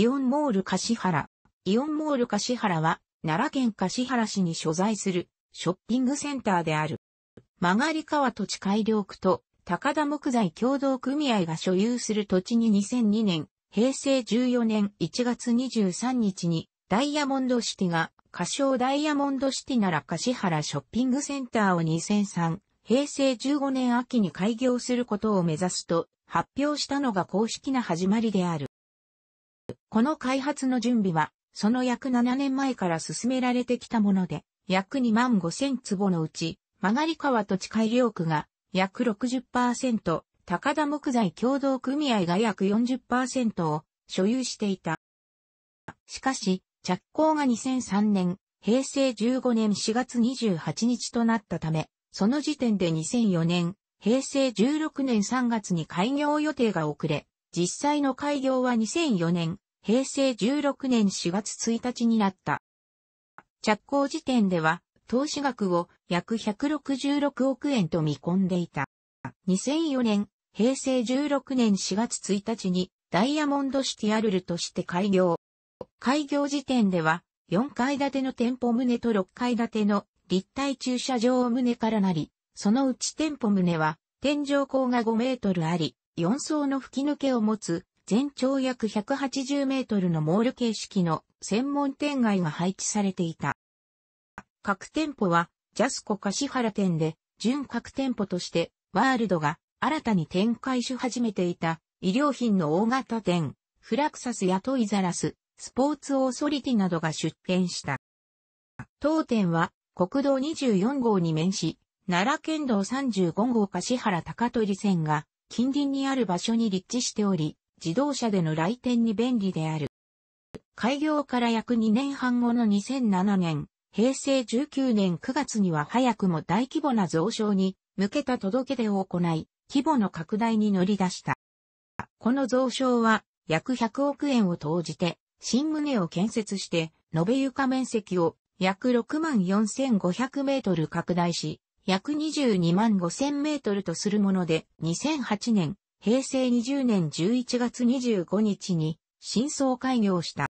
イオンモール柏原。イオンモール橿原は、奈良県橿原市に所在するショッピングセンターである。曲がり川土地改良区と高田木材協同組合が所有する土地に2002年、平成14年1月23日にダイヤモンドシティが仮称ダイヤモンドシティなら橿原ショッピングセンターを2003、平成15年秋に開業することを目指すと発表したのが公式な始まりである。この開発の準備は、その約7年前から進められてきたもので、約2万5千坪のうち、曲川土地改良区が約60%、高田木材共同組合が約40%を所有していた。しかし、着工が2003年、平成15年4月28日となったため、その時点で2004年、平成16年3月に開業予定が遅れ、実際の開業は2004年、平成16年4月1日になった。着工時点では、投資額を約166億円と見込んでいた。2004年、平成16年4月1日にダイヤモンドシティアルルとして開業。開業時点では4階建ての店舗棟と6階建ての立体駐車場を棟からなり、そのうち店舗棟は天井高が5メートルあり、4層の吹き抜けを持つ、全長約180メートルのモール形式の専門店街が配置されていた。各店舗は、ジャスコ橿原店で、準各店舗として、ワールドが新たに展開し始めていた、医療品の大型店、フラクサスやトイザラス、スポーツオーソリティなどが出店した。当店は、国道24号に面し、奈良県道35号橿原高取線が近隣にある場所に立地しており、自動車での来店に便利である。開業から約2年半後の2007年、平成19年9月には早くも大規模な増床に向けた届け出を行い、規模の拡大に乗り出した。この増床は約100億円を投じて、新棟を建設して、延べ床面積を約6万4500メートル拡大し、約22万5000メートルとするもので、2008年、平成20年11月25日に、新装開業した。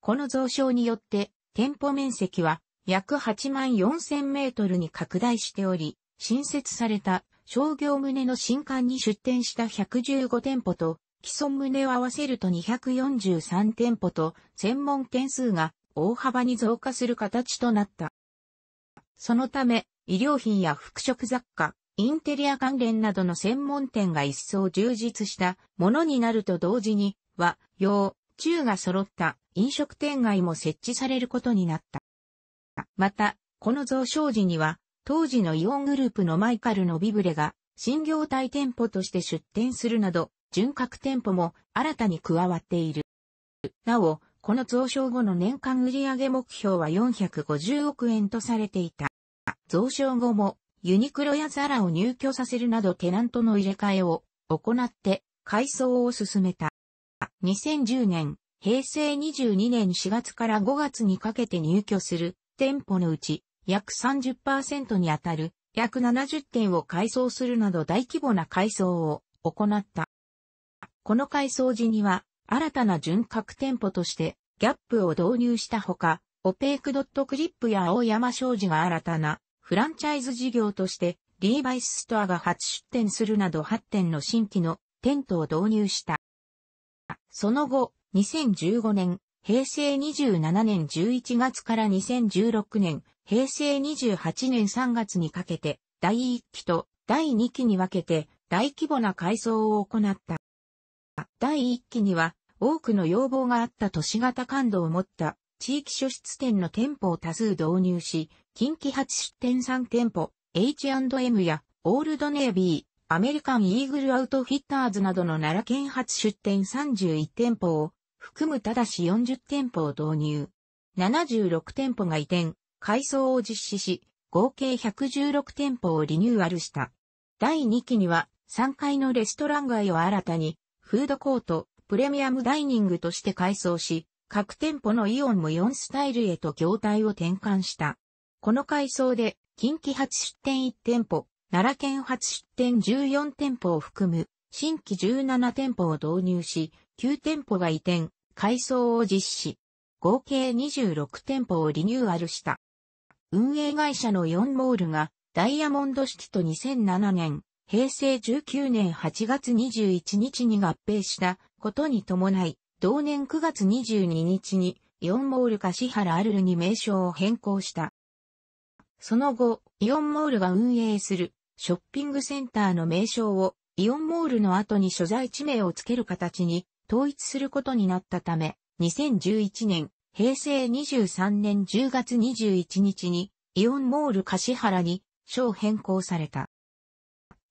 この増床によって、店舗面積は約8万4000メートルに拡大しており、新設された商業棟の新館に出店した115店舗と、既存棟を合わせると243店舗と、専門店数が大幅に増加する形となった。そのため、医療品や服飾雑貨、インテリア関連などの専門店が一層充実したものになると同時に、和、洋、中が揃った飲食店街も設置されることになった。また、この増床時には、当時のイオングループのマイカルのビブレが、新業態店舗として出店するなど、純格店舗も新たに加わっている。なお、この増床後の年間売上目標は450億円とされていた。増床後もユニクロやザラを入居させるなどテナントの入れ替えを行って改装を進めた。2010年、平成22年4月から5月にかけて入居する店舗のうち約30%にあたる約70店を改装するなど大規模な改装を行った。この改装時には新たな純格店舗としてギャップを導入したほか、オペークドットクリップや青山商事が新たなフランチャイズ事業として、リーバイスストアが初出店するなど8店の新規のテントを導入した。その後、2015年、平成27年11月から2016年、平成28年3月にかけて、第1期と第2期に分けて、大規模な改装を行った。第1期には、多くの要望があった都市型感度を持った地域書出店の店舗を多数導入し、近畿初出店3店舗、H&M やオールドネイビー、アメリカンイーグルアウトフィッターズなどの奈良県初出店31店舗を含むただし40店舗を導入。76店舗が移転、改装を実施し、合計116店舗をリニューアルした。第2期には3階のレストラン街を新たに、フードコート、プレミアムダイニングとして改装し、各店舗のイオンも4スタイルへと業態を転換した。この改装で、近畿初出店1店舗、奈良県初出店14店舗を含む、新規17店舗を導入し、9店舗が移転、改装を実施。合計26店舗をリニューアルした。運営会社の4モールが、ダイヤモンドシティと2007年、平成19年8月21日に合併したことに伴い、同年9月22日にイオンモールがシハラアルルに名称を変更した。その後、イオンモールが運営するショッピングセンターの名称をイオンモールの後に所在地名を付ける形に統一することになったため、2011年、平成23年10月21日にイオンモール橿原に賞変更された。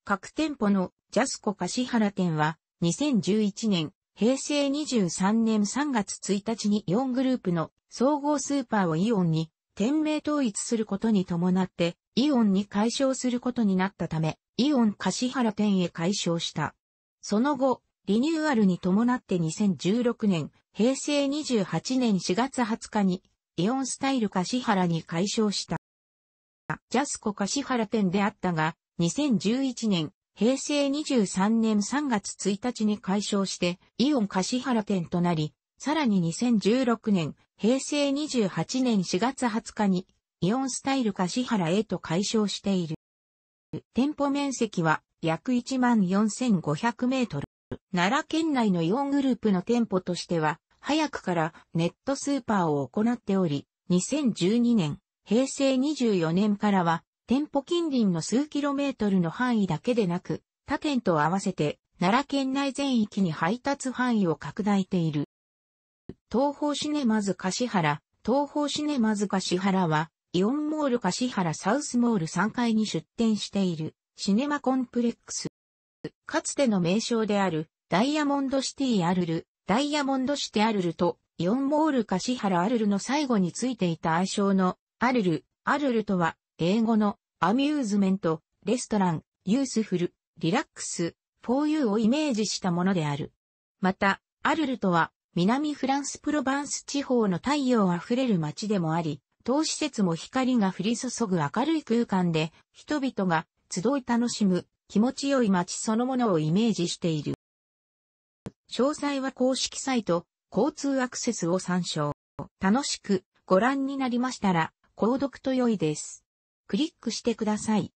各店舗のジャスコ橿原店は2011年平成23年3月1日にイオングループの総合スーパーをイオンに店名統一することに伴ってイオンに解消することになったため、イオン柏原店へ解消した。その後、リニューアルに伴って2016年、平成28年4月20日に、イオンスタイル柏原に解消した。ジャスコ柏原店であったが、2011年、平成23年3月1日に解消して、イオン柏原店となり、さらに2016年、平成28年4月20日に、イオンスタイル柏原へと解消している。店舗面積は約14,500メートル。奈良県内のイオングループの店舗としては、早くからネットスーパーを行っており、2012年、平成24年からは店舗近隣の数キロメートルの範囲だけでなく、他店と合わせて奈良県内全域に配達範囲を拡大している。東方シネマズ柏原、東方シネマズ柏原は、イオンモール柏原サウスモール3階に出店しているシネマコンプレックス。かつての名称であるダイヤモンドシティアルル、ダイヤモンドシティアルルとイオンモール柏原アルルの最後についていた愛称のアルル、アルルとは英語のアミューズメント、レストラン、ユースフル、リラックス、フォーユーをイメージしたものである。また、アルルとは、南フランスプロバンス地方の太陽あふれる街でもあり、当施設も光が降り注ぐ明るい空間で、人々が集い楽しむ気持ちよい街そのものをイメージしている。詳細は公式サイト、交通アクセスを参照。楽しくご覧になりましたら、購読と良いです。クリックしてください。